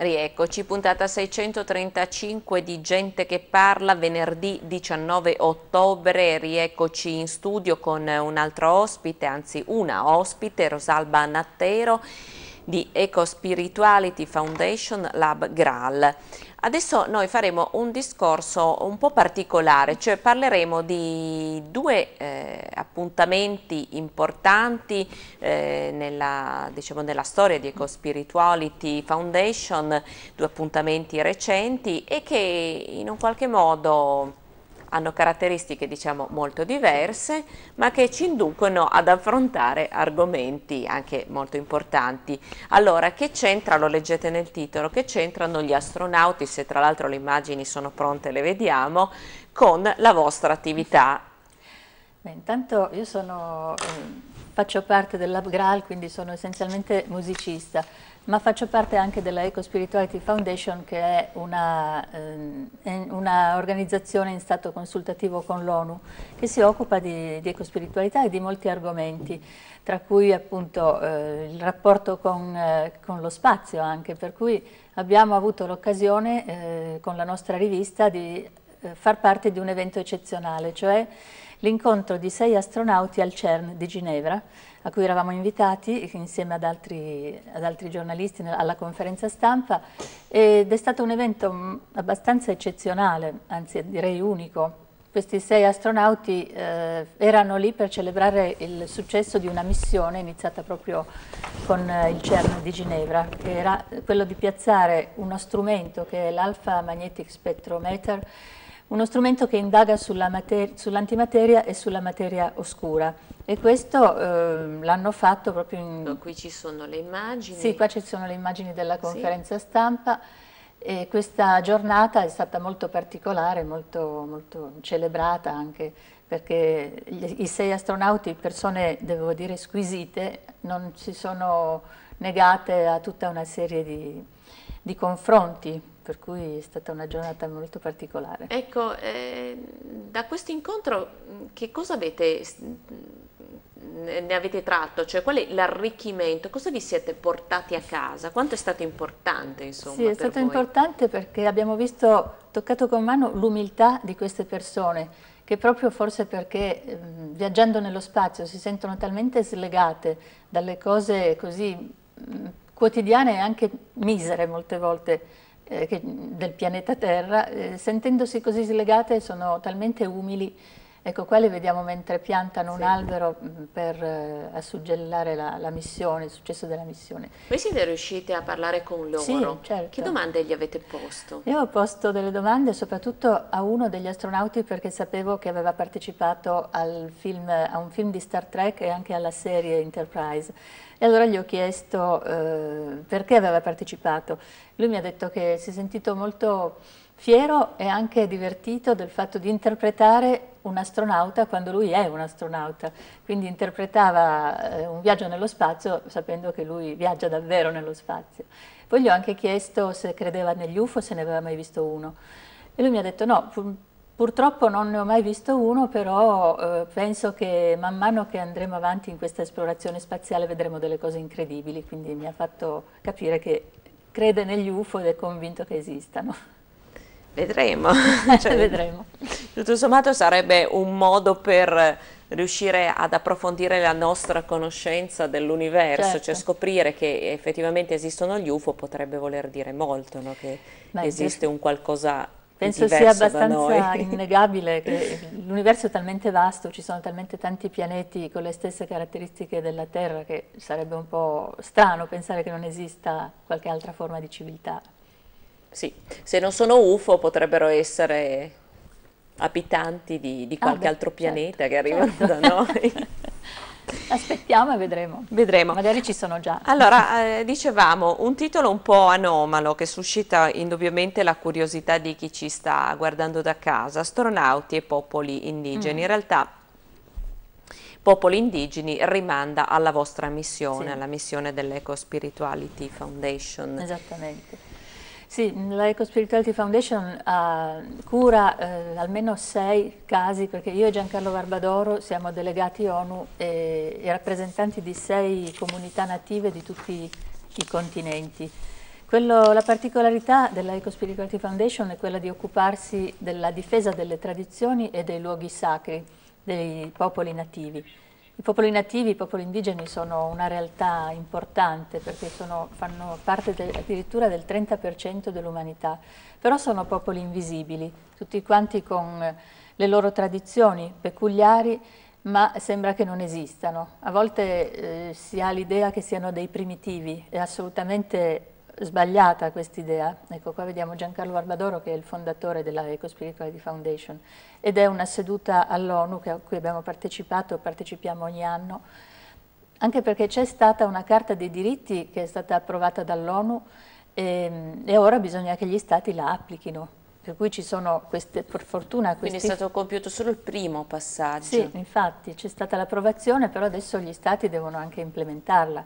Rieccoci, puntata 635 di Gente che parla, venerdì 19 ottobre, rieccoci in studio con un altro ospite, anzi una ospite, Rosalba Nattero, di Eco Spirituality Foundation Lab Graal. Adesso noi faremo un discorso un po' particolare, cioè parleremo di due eh, appuntamenti importanti eh, nella, diciamo, nella, storia di Eco Spirituality Foundation, due appuntamenti recenti e che in un qualche modo hanno caratteristiche diciamo molto diverse ma che ci inducono ad affrontare argomenti anche molto importanti. Allora che c'entra, lo leggete nel titolo, che c'entrano gli astronauti, se tra l'altro le immagini sono pronte le vediamo, con la vostra attività? Beh, intanto io sono, eh, faccio parte dell'Abgral quindi sono essenzialmente musicista ma faccio parte anche della Eco Spirituality Foundation che è un'organizzazione eh, una in stato consultativo con l'ONU che si occupa di, di spiritualità e di molti argomenti, tra cui appunto eh, il rapporto con, eh, con, lo spazio anche, per cui abbiamo avuto l'occasione eh, con la nostra rivista di eh, far parte di un evento eccezionale, cioè l'incontro di sei astronauti al CERN di Ginevra a cui eravamo invitati insieme ad altri, ad altri giornalisti alla conferenza stampa ed è stato un evento mm, abbastanza eccezionale, anzi direi unico. Questi sei astronauti eh, erano lì per celebrare il successo di una missione iniziata proprio con eh, il CERN di Ginevra, che era eh, quello di piazzare uno strumento che è l'Alpha Magnetic Spectrometer, uno strumento che indaga sull'antimateria sull e sulla materia oscura e questo eh, l'hanno fatto proprio in... Qui ci sono le immagini. Sì, qua ci sono le immagini della conferenza sì. stampa e questa giornata è stata molto particolare, molto, molto celebrata anche perché gli, i sei astronauti, persone devo dire squisite, non si sono negate a tutta una serie di, di confronti per cui è stata una giornata molto particolare. Ecco, eh, da questo incontro mm, che cosa avete, ne avete tratto? Cioè qual è l'arricchimento? Cosa vi siete portati a casa? Quanto è stato importante insomma? Sì, è stato voi? importante perché abbiamo visto, toccato con mano, l'umiltà di queste persone che proprio forse perché mh, ehm, viaggiando nello spazio si sentono talmente slegate dalle cose così mh, mm, quotidiane e anche misere molte volte eh, che, del pianeta Terra, eh, sentendosi così slegate sono talmente umili Ecco, qua le vediamo mentre piantano sì. un albero mm, per eh, assuggellare la, la, missione, il successo della missione. Voi siete riuscite a parlare con loro? Sì, certo. Che domande gli avete posto? Io ho posto delle domande soprattutto a uno degli astronauti perché sapevo che aveva partecipato film, a un film di Star Trek e anche alla serie Enterprise. E allora gli ho chiesto eh, perché aveva partecipato. Lui mi ha detto che si è sentito molto Fiero e anche divertito del fatto di interpretare un astronauta quando lui è un astronauta, quindi interpretava eh, un viaggio nello spazio sapendo che lui viaggia davvero nello spazio. Poi gli ho anche chiesto se credeva negli UFO, se ne aveva mai visto uno e lui mi ha detto no, pur purtroppo non ne ho mai visto uno, però eh, penso che man mano che andremo avanti in questa esplorazione spaziale vedremo delle cose incredibili, quindi mi ha fatto capire che crede negli UFO ed è convinto che esistano. Vedremo. cioè, Vedremo. Tutto sommato sarebbe un modo per riuscire ad approfondire la nostra conoscenza dell'universo, certo. cioè scoprire che effettivamente esistono gli UFO potrebbe voler dire molto, no? che Beh, esiste un qualcosa Penso sia abbastanza innegabile che l'universo è talmente vasto, ci sono talmente tanti pianeti con le stesse caratteristiche della Terra che sarebbe un po' strano pensare che non esista qualche altra forma di civiltà. Sì, se non sono UFO potrebbero essere abitanti di, di ah, qualche ah, beh, altro certo, pianeta certo, che arrivano certo. da noi. Aspettiamo e vedremo. Vedremo. Magari ci sono già. Allora, eh, dicevamo, un titolo un po' anomalo che suscita indubbiamente la curiosità di chi ci sta guardando da casa, astronauti e popoli indigeni. Mm. In realtà popoli indigeni rimanda alla vostra missione, sì. alla missione dell'Eco Spirituality Foundation. Esattamente. Sì, la Eco Spirituality Foundation uh, cura uh, almeno sei casi, perché io e Giancarlo Barbadoro siamo delegati ONU e, e rappresentanti di sei comunità native di tutti i continenti. Quello, la particolarità della Eco Spirituality Foundation è quella di occuparsi della difesa delle tradizioni e dei luoghi sacri dei popoli nativi. I popoli nativi, i popoli indigeni sono una realtà importante perché sono, fanno parte de, addirittura del 30% dell'umanità, però sono popoli invisibili, tutti quanti con le loro tradizioni peculiari, ma sembra che non esistano. A volte eh, si ha l'idea che siano dei primitivi, è assolutamente sbagliata questa idea. Ecco, qua vediamo Giancarlo Barbadoro che è il fondatore della Eco Spirituality Foundation ed è una seduta all'ONU a cui abbiamo partecipato, partecipiamo ogni anno, anche perché c'è stata una carta dei diritti che è stata approvata dall'ONU e, ehm, e ora bisogna che gli stati la applichino per cui ci sono queste, per fortuna questi... Quindi è stato compiuto solo il primo passaggio. Sì, infatti c'è stata l'approvazione, però adesso gli stati devono anche implementarla.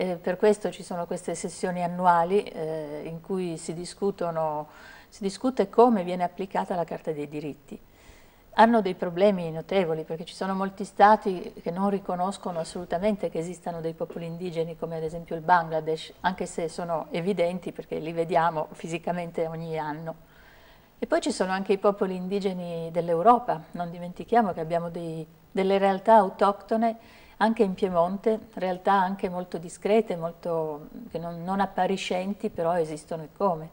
Eh, per questo ci sono queste sessioni annuali eh, in cui si, si discute come viene applicata la Carta dei diritti. Hanno dei problemi notevoli perché ci sono molti stati che non riconoscono assolutamente che esistano dei popoli indigeni come ad esempio il Bangladesh, anche se sono evidenti perché li vediamo fisicamente ogni anno. E poi ci sono anche i popoli indigeni dell'Europa, non dimentichiamo che abbiamo dei, delle realtà autoctone anche in Piemonte, realtà anche molto discrete, molto, mm, non, non, appariscenti, però esistono e come.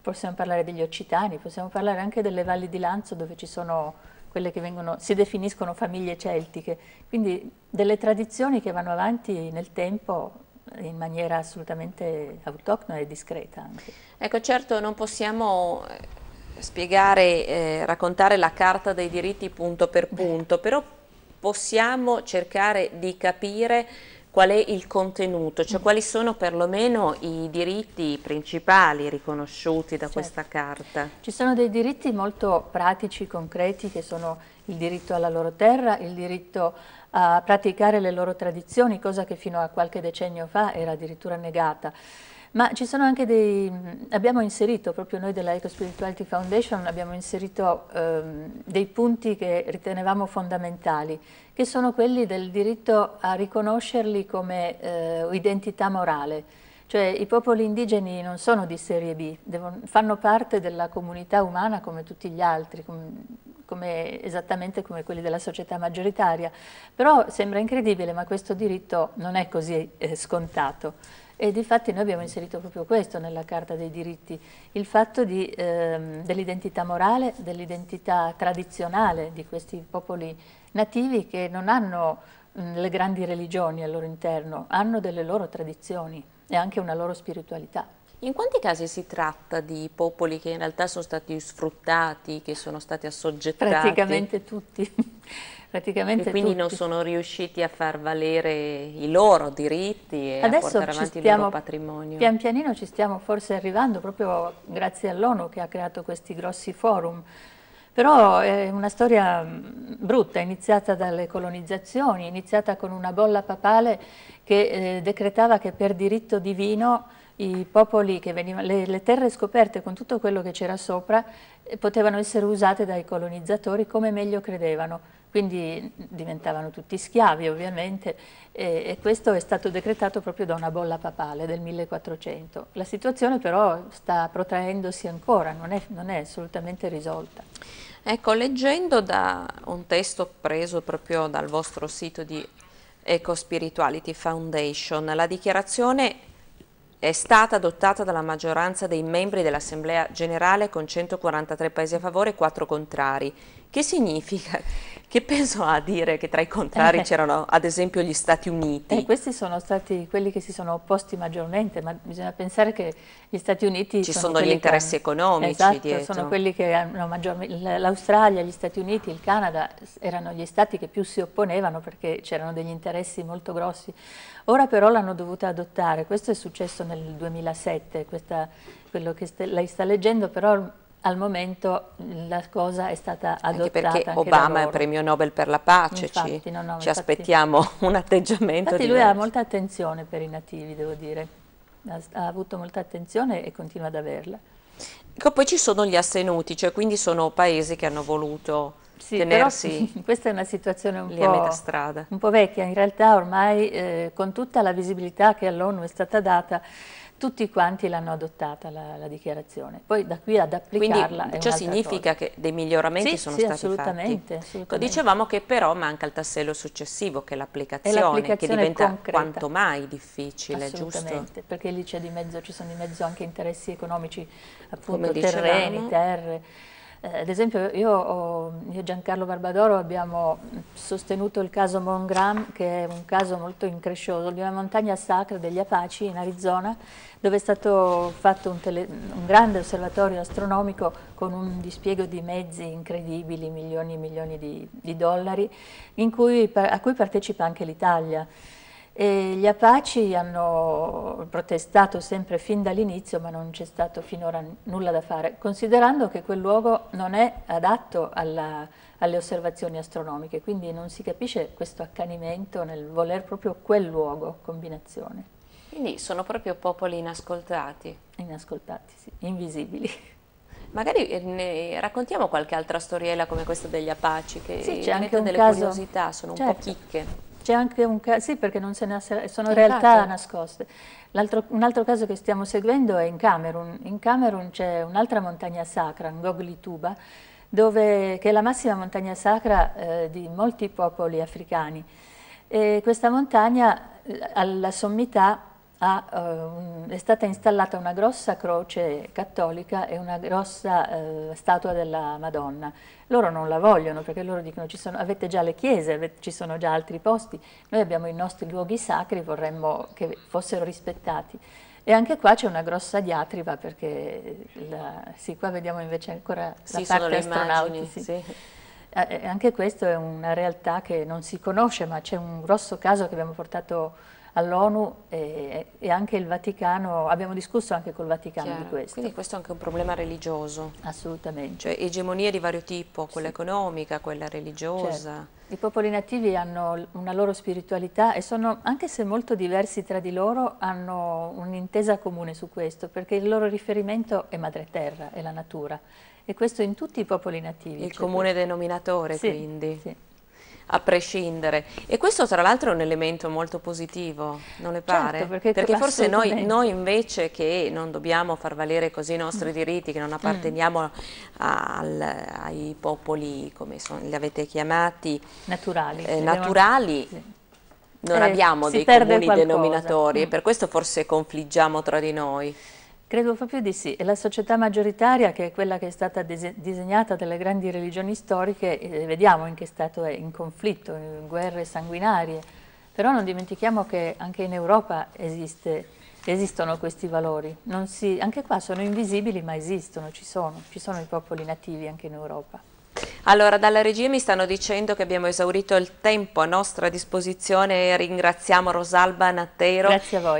Possiamo parlare degli occitani, possiamo parlare anche delle valli di Lanzo dove ci sono quelle che vengono, si definiscono famiglie celtiche, quindi delle tradizioni che vanno avanti nel tempo in maniera assolutamente autoctona e discreta. Anche. Ecco, certo non possiamo eh, spiegare, eh, raccontare la carta dei diritti punto per punto, Beh. però possiamo cercare di capire qual è il contenuto, cioè mm. quali sono perlomeno i diritti principali riconosciuti da certo. questa carta? Ci sono dei diritti molto pratici, concreti, che sono il diritto alla loro terra, il diritto a praticare le loro tradizioni, cosa che fino a qualche decennio fa era addirittura negata ma ci sono anche dei, abbiamo inserito, proprio noi della Eco Spirituality Foundation, abbiamo inserito ehm, dei punti che ritenevamo fondamentali, che sono quelli del diritto a riconoscerli come eh, identità morale, cioè i popoli indigeni non sono di serie B, devono, fanno parte della comunità umana come tutti gli altri, com, come, esattamente come quelli della società maggioritaria, però sembra incredibile, ma questo diritto non è così eh, scontato. E di fatti noi abbiamo inserito proprio questo nella Carta dei diritti, il fatto ehm, dell'identità morale, dell'identità tradizionale di questi popoli nativi che non hanno mh, le grandi religioni al loro interno, hanno delle loro tradizioni e anche una loro spiritualità. In quanti casi si tratta di popoli che in realtà sono stati sfruttati, che sono stati assoggettati? Praticamente tutti. praticamente e quindi tutti. non sono riusciti a far valere i loro diritti e Adesso a portare avanti stiamo, il loro patrimonio. Pian pianino ci stiamo forse arrivando proprio grazie all'ONU che ha creato questi grossi forum. Però è una storia mm, brutta, iniziata dalle colonizzazioni, iniziata con una bolla papale che eh, decretava che per diritto divino i popoli che venivano, le, le terre scoperte con tutto quello che c'era sopra potevano essere usate dai colonizzatori come meglio credevano. Quindi diventavano tutti schiavi ovviamente e, e questo è stato decretato proprio da una bolla papale del 1400. La situazione però sta protraendosi ancora, non è, non è assolutamente risolta. Ecco, leggendo da un testo preso proprio dal vostro sito di Eco Spirituality Foundation, la dichiarazione è stata adottata dalla maggioranza dei membri dell'Assemblea generale con 143 paesi a favore e 4 contrari, che significa che penso a dire che tra i contrari eh. c'erano ad esempio gli Stati Uniti? Eh, questi sono stati quelli che si sono opposti maggiormente, ma bisogna pensare che gli Stati Uniti... Ci sono, sono gli interessi che, economici esatto, dietro. sono quelli che hanno maggiormente... L'Australia, gli Stati Uniti, il Canada erano gli stati che più si opponevano perché c'erano degli interessi molto grossi. Ora però l'hanno dovuta adottare, questo è successo nel 2007, questa, quello che st lei sta leggendo, però al momento la cosa è stata adottata. Anche perché Obama anche è premio Nobel per la pace, infatti, ci, no, no, ci infatti, aspettiamo un atteggiamento Infatti diverso. lui ha molta attenzione per i nativi, devo dire, ha, ha avuto molta attenzione e continua ad averla. Ecco, poi ci sono gli assenuti, cioè quindi sono paesi che hanno voluto sì, tenersi però, questa è una situazione un po', un po', vecchia, in realtà ormai eh, con tutta la visibilità che all'ONU è stata data tutti quanti l'hanno adottata la, la, dichiarazione, poi da qui ad applicarla Quindi, ciò significa cosa. che dei miglioramenti sì, sono sì, stati assolutamente, fatti. Assolutamente. Ecco, dicevamo che però manca il tassello successivo che è l'applicazione, che diventa concreta. quanto mai difficile, assolutamente, giusto? perché lì c'è di mezzo, ci sono di mezzo anche interessi economici, appunto Come terreni, terre eh, ad esempio io, io e Giancarlo Barbadoro abbiamo sostenuto il caso Mongram, che è un caso molto increscioso, di una montagna sacra degli Apaci in Arizona, dove è stato fatto un, tele, un grande osservatorio astronomico con un dispiego di mezzi incredibili, milioni e milioni di, di dollari, cui, a cui partecipa anche l'Italia. E gli Apaci hanno protestato sempre fin dall'inizio, ma non c'è stato finora nulla da fare, considerando che quel luogo non è adatto alla, alle osservazioni astronomiche, quindi non si capisce questo accanimento nel voler proprio quel luogo, combinazione. Quindi sono proprio popoli inascoltati. Inascoltati, sì, invisibili. Magari eh, ne raccontiamo qualche altra storiella come questa degli Apaci, che sì, c'è anche delle caso, curiosità, sono certo. un po' certo. chicche. C'è anche un caso, sì perché non se ne sono in realtà caso. nascoste. un altro caso che stiamo seguendo è in Camerun. In Camerun c'è un'altra montagna sacra, Ngoglituba, dove, che è la massima montagna sacra eh, di molti popoli africani. E questa montagna alla sommità ha, uh, è stata installata una grossa croce cattolica e una grossa uh, statua della Madonna. Loro non la vogliono perché loro dicono sono, avete già le chiese, avete, ci sono già altri posti, noi abbiamo i nostri luoghi sacri, vorremmo che fossero rispettati. E anche qua c'è una grossa diatriba perché, eh, la, sì, qua vediamo invece ancora sì, la parte astronauti. Immagini, sì. Sì. Eh, eh anche questa è una realtà che non si conosce, ma c'è un grosso caso che abbiamo portato all'ONU e, e, anche il Vaticano, abbiamo discusso anche col Vaticano Chiaro. di questo. Quindi questo è anche un problema religioso. Assolutamente. Cioè egemonia di vario tipo, quella sì. economica, quella religiosa. Certo. I popoli nativi hanno una loro spiritualità e sono, anche se molto diversi tra di loro, hanno un'intesa comune su questo, perché il loro riferimento è madre terra, è la natura. E questo in tutti i popoli nativi. Il cioè comune denominatore, sì, quindi. Sì a prescindere. E questo tra l'altro è un elemento molto positivo, non le pare? Certo, perché, perché forse noi, noi, invece che non dobbiamo far valere così i nostri mm. diritti, che non apparteniamo mm. al, ai popoli, come sono, li avete chiamati, naturali, eh, naturali sì non eh, abbiamo dei comuni qualcosa. denominatori mm. e per questo forse confliggiamo tra di noi. Credo proprio di sì. La società maggioritaria, che è quella che è stata disegnata dalle grandi religioni storiche, eh, vediamo in che stato è, in conflitto, in guerre sanguinarie, però non dimentichiamo che anche in Europa esiste, esistono questi valori. Si, anche qua sono invisibili, ma esistono, ci sono, ci sono i popoli nativi anche in Europa. Allora, dalla regia mi stanno dicendo che abbiamo esaurito il tempo a nostra disposizione e ringraziamo Rosalba Natteiro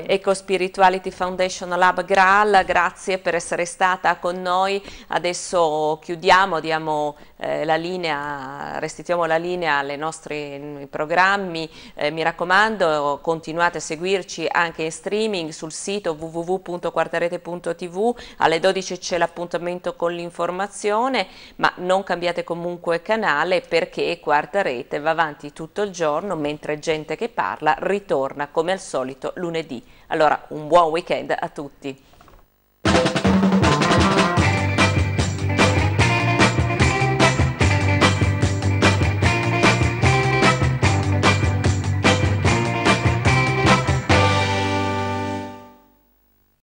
Eco Spirituality Foundation Lab Graal, grazie per essere stata con noi. Adesso chiudiamo, diamo, eh, la linea, restituiamo la linea ai nostri mm, programmi. Eh, mi raccomando, continuate a seguirci anche in streaming sul sito www.quartarete.tv. Alle 12 c'è l'appuntamento con l'informazione, ma non cambiate comunque canale perché Quarta Rete va avanti tutto il giorno mentre Gente che parla ritorna come al solito lunedì. Allora un buon weekend a tutti.